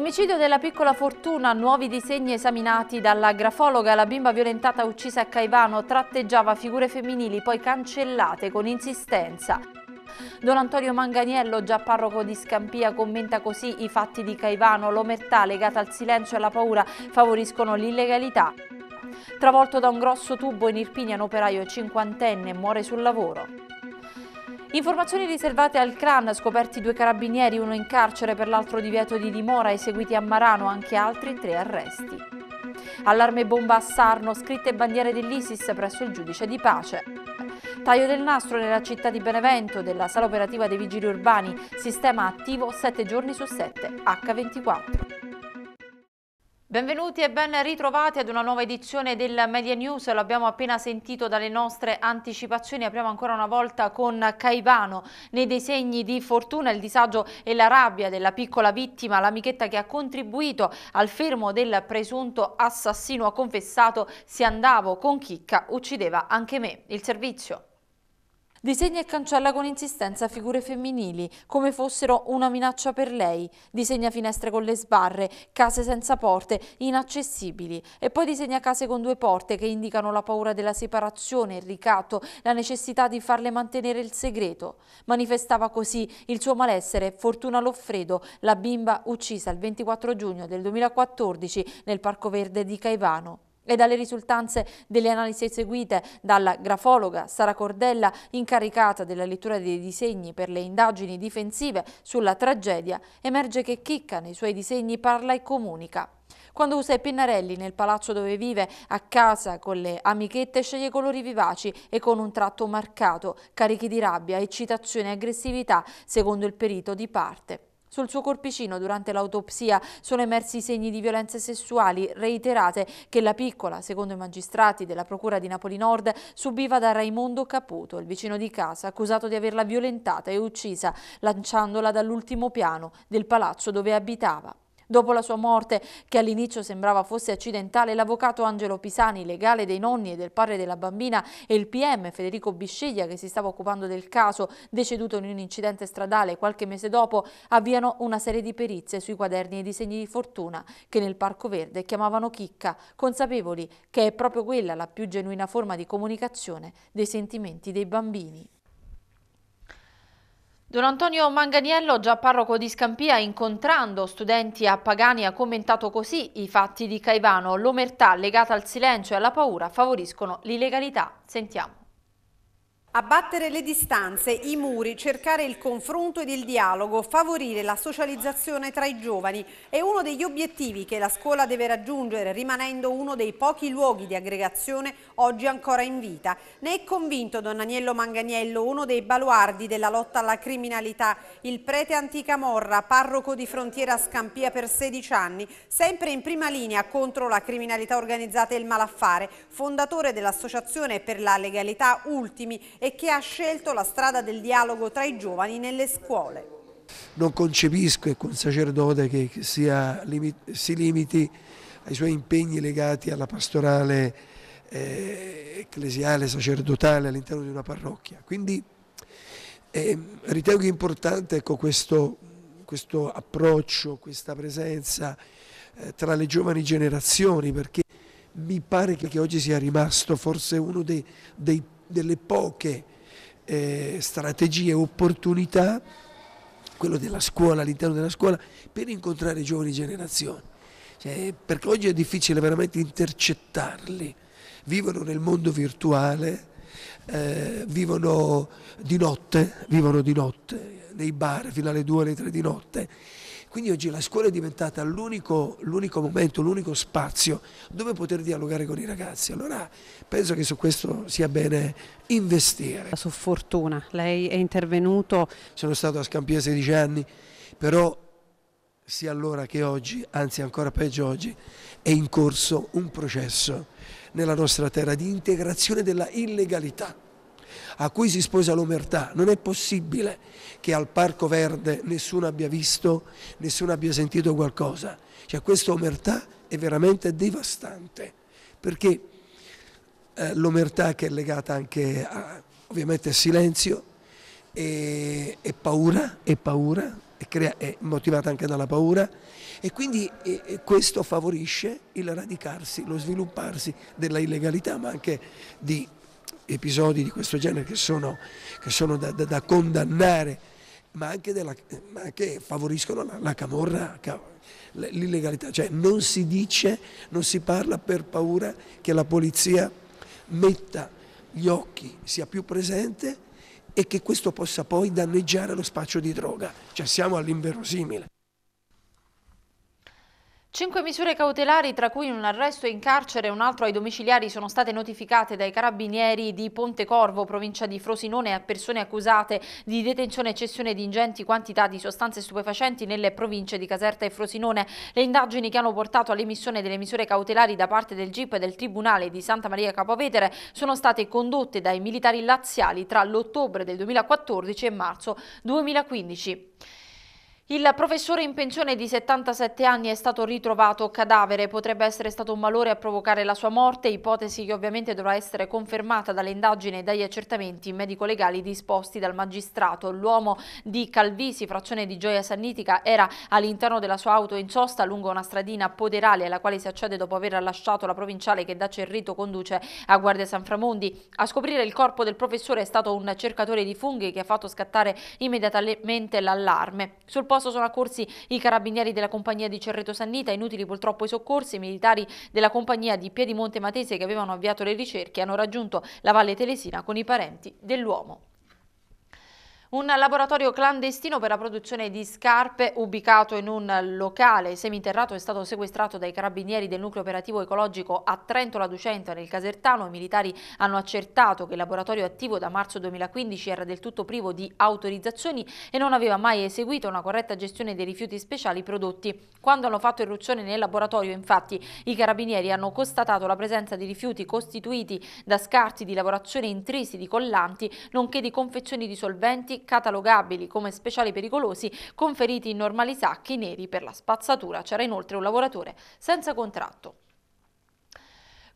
Omicidio della piccola Fortuna, nuovi disegni esaminati dalla grafologa, la bimba violentata uccisa a Caivano tratteggiava figure femminili poi cancellate con insistenza. Don Antonio Manganiello, già parroco di Scampia, commenta così i fatti di Caivano, l'omertà legata al silenzio e alla paura favoriscono l'illegalità. Travolto da un grosso tubo in Irpinia un operaio cinquantenne muore sul lavoro. Informazioni riservate al CRAN, scoperti due carabinieri, uno in carcere per l'altro divieto di dimora, eseguiti a Marano anche altri tre arresti. Allarme bomba a Sarno, scritte bandiere dell'Isis presso il giudice di pace. Taglio del nastro nella città di Benevento della sala operativa dei vigili urbani, sistema attivo 7 giorni su 7, H24. Benvenuti e ben ritrovati ad una nuova edizione del Media News, lo abbiamo appena sentito dalle nostre anticipazioni, apriamo ancora una volta con Caivano, nei disegni di fortuna il disagio e la rabbia della piccola vittima, l'amichetta che ha contribuito al fermo del presunto assassino ha confessato se andavo con chicca uccideva anche me, il servizio. Disegna e cancella con insistenza figure femminili, come fossero una minaccia per lei. Disegna finestre con le sbarre, case senza porte, inaccessibili. E poi disegna case con due porte che indicano la paura della separazione, il ricatto, la necessità di farle mantenere il segreto. Manifestava così il suo malessere Fortuna Loffredo, la bimba uccisa il 24 giugno del 2014 nel Parco Verde di Caivano. E dalle risultanze delle analisi eseguite dalla grafologa Sara Cordella, incaricata della lettura dei disegni per le indagini difensive sulla tragedia, emerge che Chicca nei suoi disegni parla e comunica. Quando usa i pennarelli nel palazzo dove vive, a casa con le amichette sceglie colori vivaci e con un tratto marcato, carichi di rabbia, eccitazione e aggressività, secondo il perito di parte. Sul suo corpicino durante l'autopsia sono emersi i segni di violenze sessuali reiterate che la piccola, secondo i magistrati della Procura di Napoli Nord, subiva da Raimondo Caputo, il vicino di casa, accusato di averla violentata e uccisa, lanciandola dall'ultimo piano del palazzo dove abitava. Dopo la sua morte, che all'inizio sembrava fosse accidentale, l'avvocato Angelo Pisani, legale dei nonni e del padre della bambina, e il PM Federico Bisceglia, che si stava occupando del caso, deceduto in un incidente stradale qualche mese dopo, avviano una serie di perizie sui quaderni e disegni di fortuna che nel Parco Verde chiamavano chicca, consapevoli che è proprio quella la più genuina forma di comunicazione dei sentimenti dei bambini. Don Antonio Manganiello, già parroco di Scampia, incontrando studenti a Pagani, ha commentato così i fatti di Caivano. L'omertà legata al silenzio e alla paura favoriscono l'illegalità. Sentiamo. Abbattere le distanze, i muri, cercare il confronto ed il dialogo, favorire la socializzazione tra i giovani è uno degli obiettivi che la scuola deve raggiungere rimanendo uno dei pochi luoghi di aggregazione oggi ancora in vita. Ne è convinto Don Aniello Manganiello, uno dei baluardi della lotta alla criminalità, il prete anticamorra, parroco di frontiera Scampia per 16 anni, sempre in prima linea contro la criminalità organizzata e il malaffare, fondatore dell'Associazione per la Legalità Ultimi e che ha scelto la strada del dialogo tra i giovani nelle scuole. Non concepisco che un sacerdote che sia, si limiti ai suoi impegni legati alla pastorale eh, ecclesiale, sacerdotale all'interno di una parrocchia. Quindi eh, ritengo importante ecco, questo, questo, approccio, questa presenza eh, tra le giovani generazioni perché mi pare che oggi sia rimasto forse uno dei, dei delle poche eh, strategie e opportunità, quello della scuola, all'interno della scuola, per incontrare giovani generazioni. Cioè, perché oggi è difficile veramente intercettarli, vivono nel mondo virtuale, eh, vivono di notte, vivono di notte, nei bar fino alle 2 alle 3 di notte. Quindi oggi la scuola è diventata l'unico, momento, l'unico spazio dove poter dialogare con i ragazzi. Allora penso che su questo sia bene investire. Su fortuna, lei è intervenuto. Sono stato a Scampia 16 anni, però sia allora che oggi, anzi ancora peggio oggi, è in corso un processo nella nostra terra di integrazione della illegalità a cui si sposa l'omertà. Non è possibile che al Parco Verde nessuno abbia visto, nessuno abbia sentito qualcosa. Cioè questa omertà è veramente devastante, perché eh, l'omertà che è legata anche a, ovviamente a silenzio e, e paura, e paura, e crea, è motivata anche dalla paura e quindi e questo favorisce il radicarsi, lo svilupparsi della illegalità ma anche di episodi di questo genere che sono, che sono da, da, da, condannare, ma anche, della, ma che favoriscono la, la camorra, l'illegalità. Cioè non si dice, non si parla per paura che la polizia metta gli occhi, sia più presente e che questo possa poi danneggiare lo spaccio di droga. Cioè siamo all'inverosimile. Cinque misure cautelari, tra cui un arresto in carcere e un altro ai domiciliari, sono state notificate dai carabinieri di Pontecorvo, provincia di Frosinone, a persone accusate di detenzione e cessione di ingenti quantità di sostanze stupefacenti nelle province di Caserta e Frosinone. Le indagini che hanno portato all'emissione delle misure cautelari da parte del GIP e del Tribunale di Santa Maria Capovetere sono state condotte dai militari laziali tra l'ottobre del 2014 e marzo 2015. Il professore in pensione di 77 anni è stato ritrovato cadavere, potrebbe essere stato un malore a provocare la sua morte, ipotesi che ovviamente dovrà essere confermata dalle indagini e dagli accertamenti medico-legali disposti dal magistrato. L'uomo di Calvisi, frazione di Gioia Sannitica, era all'interno della sua auto in sosta lungo una stradina poderale alla quale si accede dopo aver lasciato la provinciale che da Cerrito conduce a Guardia San Framondi. A scoprire il corpo del professore è stato un cercatore di funghi che ha fatto scattare immediatamente l'allarme. Sul posto posto sono accorsi i carabinieri della compagnia di Cerreto Sannita, inutili purtroppo i soccorsi, i militari della compagnia di Piedimonte Matese che avevano avviato le ricerche hanno raggiunto la Valle Telesina con i parenti dell'uomo. Un laboratorio clandestino per la produzione di scarpe ubicato in un locale seminterrato è stato sequestrato dai carabinieri del nucleo operativo ecologico a Trento la Ducenta nel Casertano. I militari hanno accertato che il laboratorio attivo da marzo 2015 era del tutto privo di autorizzazioni e non aveva mai eseguito una corretta gestione dei rifiuti speciali prodotti. Quando hanno fatto irruzione nel laboratorio infatti i carabinieri hanno constatato la presenza di rifiuti costituiti da scarti di lavorazione intrisi di collanti nonché di confezioni di solventi catalogabili come speciali pericolosi conferiti in normali sacchi neri per la spazzatura. C'era inoltre un lavoratore senza contratto.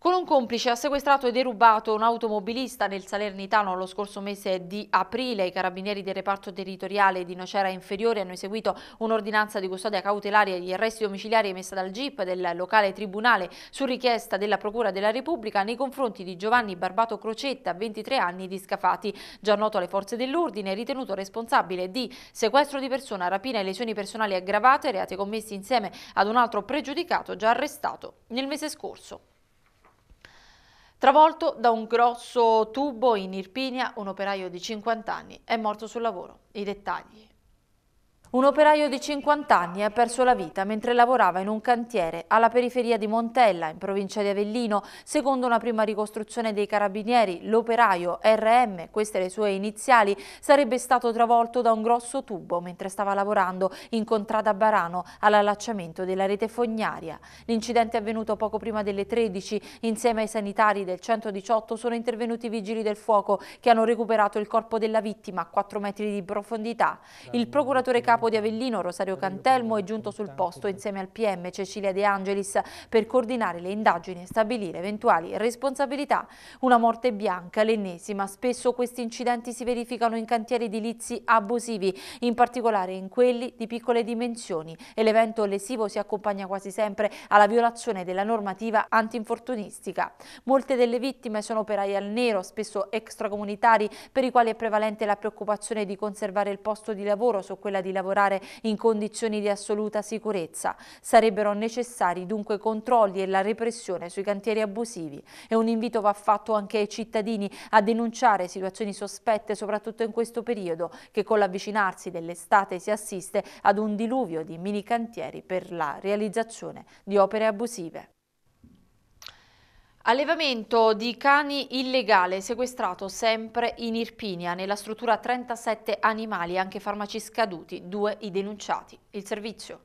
Con un complice ha sequestrato e derubato un automobilista nel Salernitano lo scorso mese di aprile. I carabinieri del reparto territoriale di Nocera Inferiore hanno eseguito un'ordinanza di custodia cautelare e di arresti domiciliari emessa dal GIP del locale tribunale su richiesta della Procura della Repubblica nei confronti di Giovanni Barbato Crocetta, 23 anni di Scafati, già noto alle forze dell'ordine, ritenuto responsabile di sequestro di persona, rapina e lesioni personali aggravate, reati commessi insieme ad un altro pregiudicato già arrestato nel mese scorso. Travolto da un grosso tubo in Irpinia, un operaio di 50 anni è morto sul lavoro. I dettagli. Un operaio di 50 anni ha perso la vita mentre lavorava in un cantiere alla periferia di Montella, in provincia di Avellino. Secondo una prima ricostruzione dei carabinieri, l'operaio RM, queste le sue iniziali, sarebbe stato travolto da un grosso tubo mentre stava lavorando in contrada Barano all'allacciamento della rete fognaria. L'incidente è avvenuto poco prima delle 13. Insieme ai sanitari del 118 sono intervenuti i vigili del fuoco che hanno recuperato il corpo della vittima a 4 metri di profondità. Il procuratore capo capo di Avellino Rosario Cantelmo è giunto sul posto insieme al PM Cecilia De Angelis per coordinare le indagini e stabilire eventuali responsabilità. Una morte bianca, l'ennesima. Spesso questi incidenti si verificano in cantieri edilizi abusivi, in particolare in quelli di piccole dimensioni e l'evento lesivo si accompagna quasi sempre alla violazione della normativa antinfortunistica. Molte delle vittime sono operai al nero, spesso extracomunitari, per i quali è prevalente la preoccupazione di conservare il posto di lavoro su quella di lavorare lavorare in condizioni di assoluta sicurezza. Sarebbero necessari dunque controlli e la repressione sui cantieri abusivi e un invito va fatto anche ai cittadini a denunciare situazioni sospette soprattutto in questo periodo che con l'avvicinarsi dell'estate si assiste ad un diluvio di mini cantieri per la realizzazione di opere abusive. Allevamento di cani illegale sequestrato sempre in Irpinia, nella struttura 37 animali, anche farmaci scaduti, due i denunciati. Il servizio.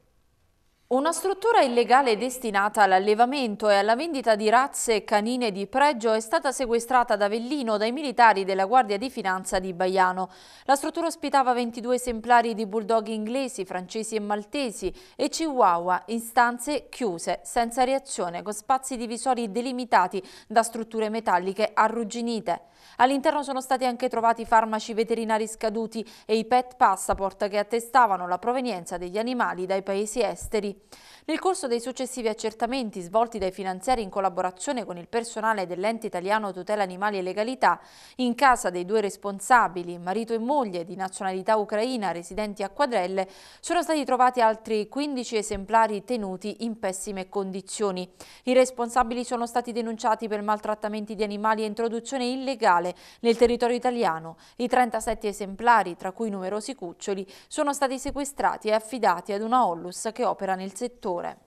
Una struttura illegale destinata all'allevamento e alla vendita di razze canine di pregio è stata sequestrata ad Avellino dai militari della Guardia di Finanza di Baiano. La struttura ospitava 22 esemplari di bulldog inglesi, francesi e maltesi e chihuahua in stanze chiuse, senza reazione, con spazi divisori delimitati da strutture metalliche arrugginite. All'interno sono stati anche trovati farmaci veterinari scaduti e i pet passport che attestavano la provenienza degli animali dai paesi esteri. Nel corso dei successivi accertamenti svolti dai finanziari in collaborazione con il personale dell'ente italiano tutela animali e legalità, in casa dei due responsabili, marito e moglie di nazionalità ucraina residenti a Quadrelle, sono stati trovati altri 15 esemplari tenuti in pessime condizioni. I responsabili sono stati denunciati per maltrattamenti di animali e introduzione illegale nel territorio italiano. I 37 esemplari, tra cui numerosi cuccioli, sono stati sequestrati e affidati ad una Ollus che opera nel nel settore.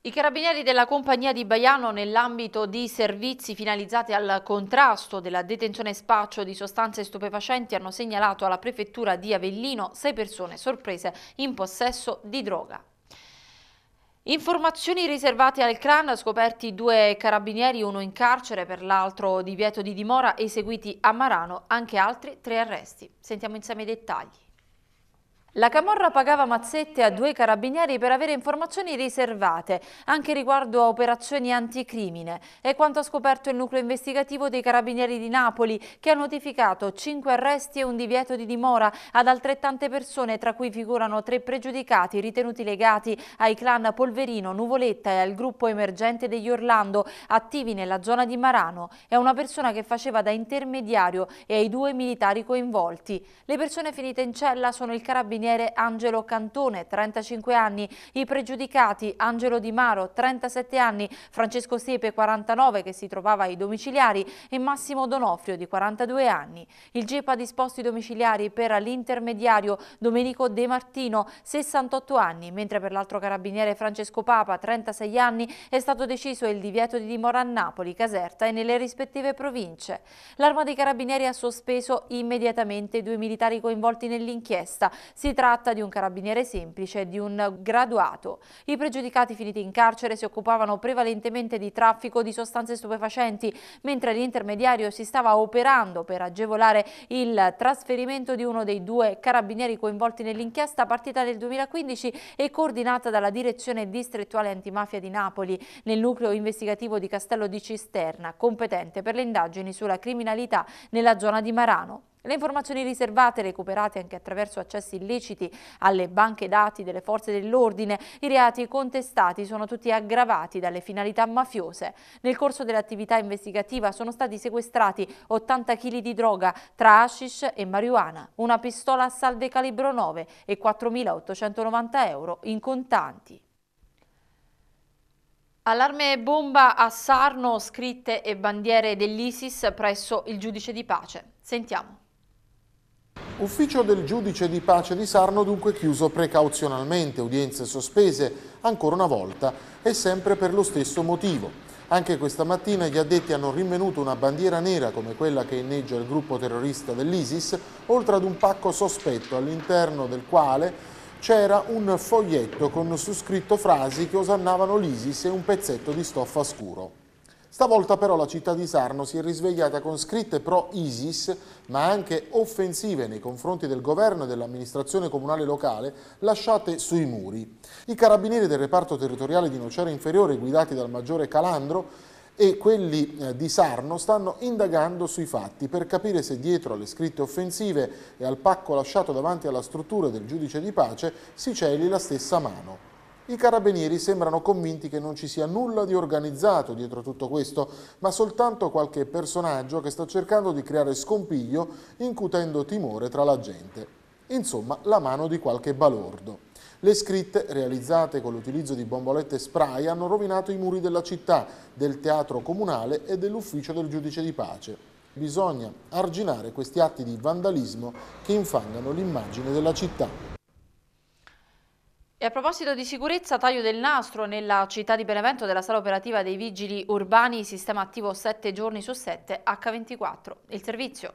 I carabinieri della compagnia di Baiano nell'ambito di servizi finalizzati al contrasto della detenzione e spaccio di sostanze stupefacenti hanno segnalato alla prefettura di Avellino sei persone sorprese in possesso di droga. Informazioni riservate al CRAN, scoperti due carabinieri, uno in carcere per l'altro divieto di dimora, eseguiti a Marano anche altri tre arresti. Sentiamo insieme i dettagli. La Camorra pagava mazzette a due carabinieri per avere informazioni riservate, anche riguardo a operazioni anticrimine. È quanto ha scoperto il nucleo investigativo dei carabinieri di Napoli, che ha notificato cinque arresti e un divieto di dimora ad altrettante persone, tra cui figurano tre pregiudicati ritenuti legati ai clan Polverino, Nuvoletta e al gruppo emergente degli Orlando, attivi nella zona di Marano. È una persona che faceva da intermediario e ai due militari coinvolti. Le persone finite in cella sono il carabiniere carabiniere Angelo Cantone, 35 anni, i pregiudicati Angelo Di Maro, 37 anni, Francesco Siepe, 49, che si trovava ai domiciliari e Massimo Donofrio, di 42 anni. Il GEP ha disposto i domiciliari per l'intermediario Domenico De Martino, 68 anni, mentre per l'altro carabiniere Francesco Papa, 36 anni, è stato deciso il divieto di dimora a Napoli, Caserta e nelle rispettive province. L'Arma dei Carabinieri ha sospeso immediatamente i due militari coinvolti nell'inchiesta. Si si tratta di un carabiniere semplice di un graduato. I pregiudicati finiti in carcere si occupavano prevalentemente di traffico di sostanze stupefacenti, mentre l'intermediario si stava operando per agevolare il trasferimento di uno dei due carabinieri coinvolti nell'inchiesta partita nel 2015 e coordinata dalla Direzione Distrettuale Antimafia di Napoli nel nucleo investigativo di Castello di Cisterna, competente per le indagini sulla criminalità nella zona di Marano. Le informazioni riservate recuperate anche attraverso accessi illeciti alle banche dati delle forze dell'ordine, i reati contestati sono tutti aggravati dalle finalità mafiose. Nel corso dell'attività investigativa sono stati sequestrati 80 kg di droga tra hashish e marijuana, una pistola a salve calibro 9 e 4.890 euro in contanti. Allarme bomba a Sarno, scritte e bandiere dell'ISIS presso il giudice di pace. Sentiamo. Ufficio del giudice di pace di Sarno dunque chiuso precauzionalmente, udienze sospese ancora una volta e sempre per lo stesso motivo. Anche questa mattina gli addetti hanno rinvenuto una bandiera nera come quella che inneggia il gruppo terrorista dell'ISIS, oltre ad un pacco sospetto all'interno del quale c'era un foglietto con su scritto frasi che osannavano l'ISIS e un pezzetto di stoffa scuro. Stavolta però la città di Sarno si è risvegliata con scritte pro-ISIS, ma anche offensive nei confronti del governo e dell'amministrazione comunale locale, lasciate sui muri. I carabinieri del reparto territoriale di Nocera Inferiore, guidati dal maggiore Calandro, e quelli eh, di Sarno stanno indagando sui fatti per capire se dietro alle scritte offensive e al pacco lasciato davanti alla struttura del giudice di pace si celi la stessa mano i carabinieri sembrano convinti che non ci sia nulla di organizzato dietro tutto questo, ma soltanto qualche personaggio che sta cercando di creare scompiglio incutendo timore tra la gente. Insomma, la mano di qualche balordo. Le scritte, realizzate con l'utilizzo di bombolette spray, hanno rovinato i muri della città, del teatro comunale e dell'ufficio del giudice di pace. Bisogna arginare questi atti di vandalismo che infangano l'immagine della città. E a proposito di sicurezza, taglio del nastro nella città di Benevento della sala operativa dei vigili urbani, sistema attivo 7 giorni su 7 H24. Il servizio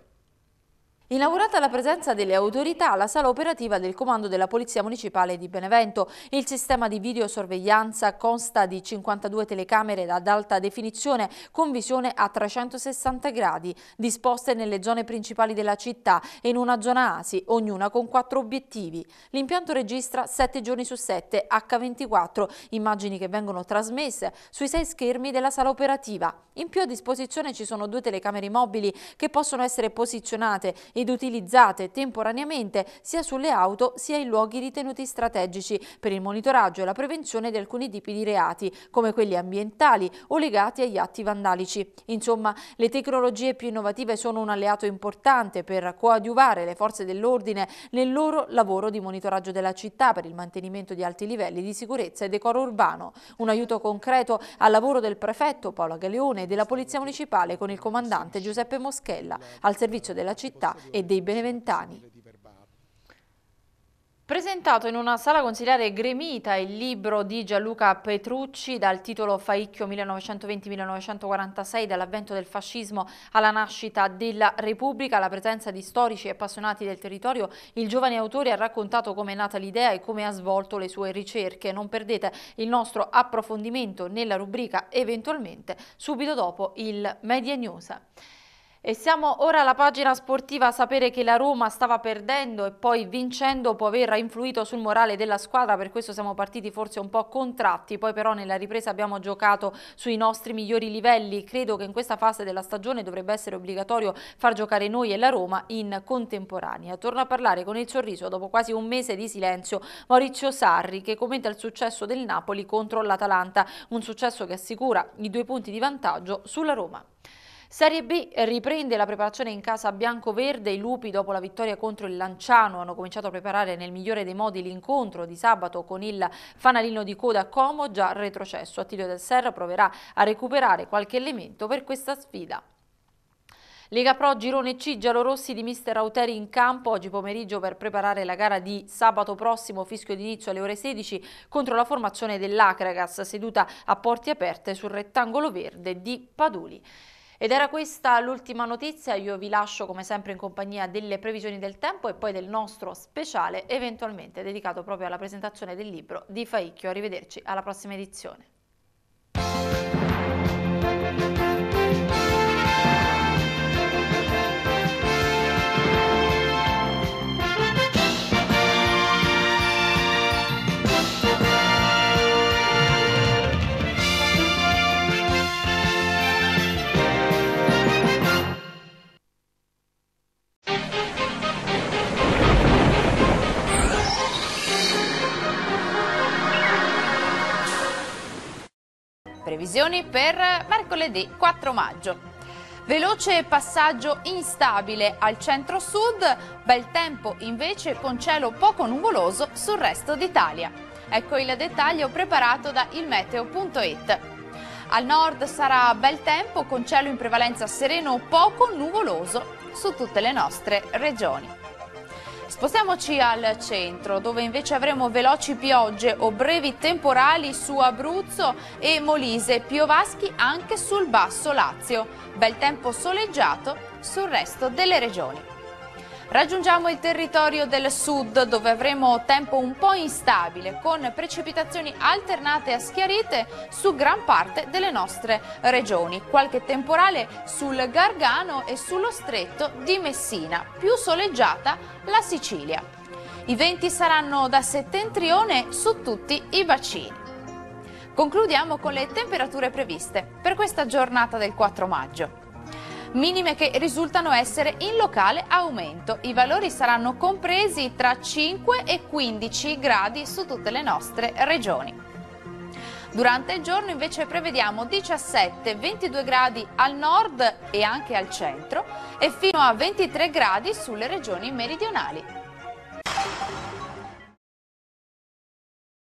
Inaugurata la presenza delle autorità alla sala operativa del Comando della Polizia Municipale di Benevento, il sistema di videosorveglianza consta di 52 telecamere ad alta definizione con visione a 360 gradi, disposte nelle zone principali della città e in una zona ASI, ognuna con quattro obiettivi. L'impianto registra 7 giorni su 7, H24, immagini che vengono trasmesse sui sei schermi della sala operativa. In più a disposizione ci sono due telecamere mobili che possono essere posizionate ed utilizzate temporaneamente sia sulle auto sia in luoghi ritenuti strategici per il monitoraggio e la prevenzione di alcuni tipi di reati, come quelli ambientali o legati agli atti vandalici. Insomma, le tecnologie più innovative sono un alleato importante per coadiuvare le forze dell'ordine nel loro lavoro di monitoraggio della città per il mantenimento di alti livelli di sicurezza e decoro urbano. Un aiuto concreto al lavoro del prefetto Paola Galeone e della Polizia Municipale con il comandante Giuseppe Moschella al servizio della città e dei beneventani. Presentato in una sala consigliare gremita il libro di Gianluca Petrucci dal titolo Faicchio 1920-1946 dall'avvento del fascismo alla nascita della Repubblica, la presenza di storici e appassionati del territorio, il giovane autore ha raccontato come è nata l'idea e come ha svolto le sue ricerche. Non perdete il nostro approfondimento nella rubrica eventualmente subito dopo il Media News. E siamo ora alla pagina sportiva a sapere che la Roma stava perdendo e poi vincendo può aver influito sul morale della squadra, per questo siamo partiti forse un po' contratti, poi però nella ripresa abbiamo giocato sui nostri migliori livelli, credo che in questa fase della stagione dovrebbe essere obbligatorio far giocare noi e la Roma in contemporanea. Torno a parlare con il sorriso dopo quasi un mese di silenzio Maurizio Sarri che commenta il successo del Napoli contro l'Atalanta, un successo che assicura i due punti di vantaggio sulla Roma. Serie B riprende la preparazione in casa bianco-verde. I lupi dopo la vittoria contro il Lanciano hanno cominciato a preparare nel migliore dei modi l'incontro di sabato con il fanalino di coda Como già retrocesso. Attilio del Serra proverà a recuperare qualche elemento per questa sfida. Lega Pro Girone C, giallorossi di mister Auteri in campo oggi pomeriggio per preparare la gara di sabato prossimo fischio d'inizio alle ore 16 contro la formazione dell'Acragas seduta a porte aperte sul rettangolo verde di Paduli. Ed era questa l'ultima notizia, io vi lascio come sempre in compagnia delle previsioni del tempo e poi del nostro speciale eventualmente dedicato proprio alla presentazione del libro di Faicchio. Arrivederci alla prossima edizione. previsioni per mercoledì 4 maggio. Veloce passaggio instabile al centro-sud, bel tempo invece con cielo poco nuvoloso sul resto d'Italia. Ecco il dettaglio preparato da ilmeteo.it. Al nord sarà bel tempo con cielo in prevalenza sereno poco nuvoloso su tutte le nostre regioni. Spostiamoci al centro, dove invece avremo veloci piogge o brevi temporali su Abruzzo e Molise, piovaschi anche sul basso Lazio. Bel tempo soleggiato sul resto delle regioni. Raggiungiamo il territorio del sud dove avremo tempo un po' instabile con precipitazioni alternate a schiarite su gran parte delle nostre regioni. Qualche temporale sul Gargano e sullo stretto di Messina, più soleggiata la Sicilia. I venti saranno da settentrione su tutti i bacini. Concludiamo con le temperature previste per questa giornata del 4 maggio minime che risultano essere in locale aumento. I valori saranno compresi tra 5 e 15 gradi su tutte le nostre regioni. Durante il giorno invece prevediamo 17-22 gradi al nord e anche al centro e fino a 23 gradi sulle regioni meridionali.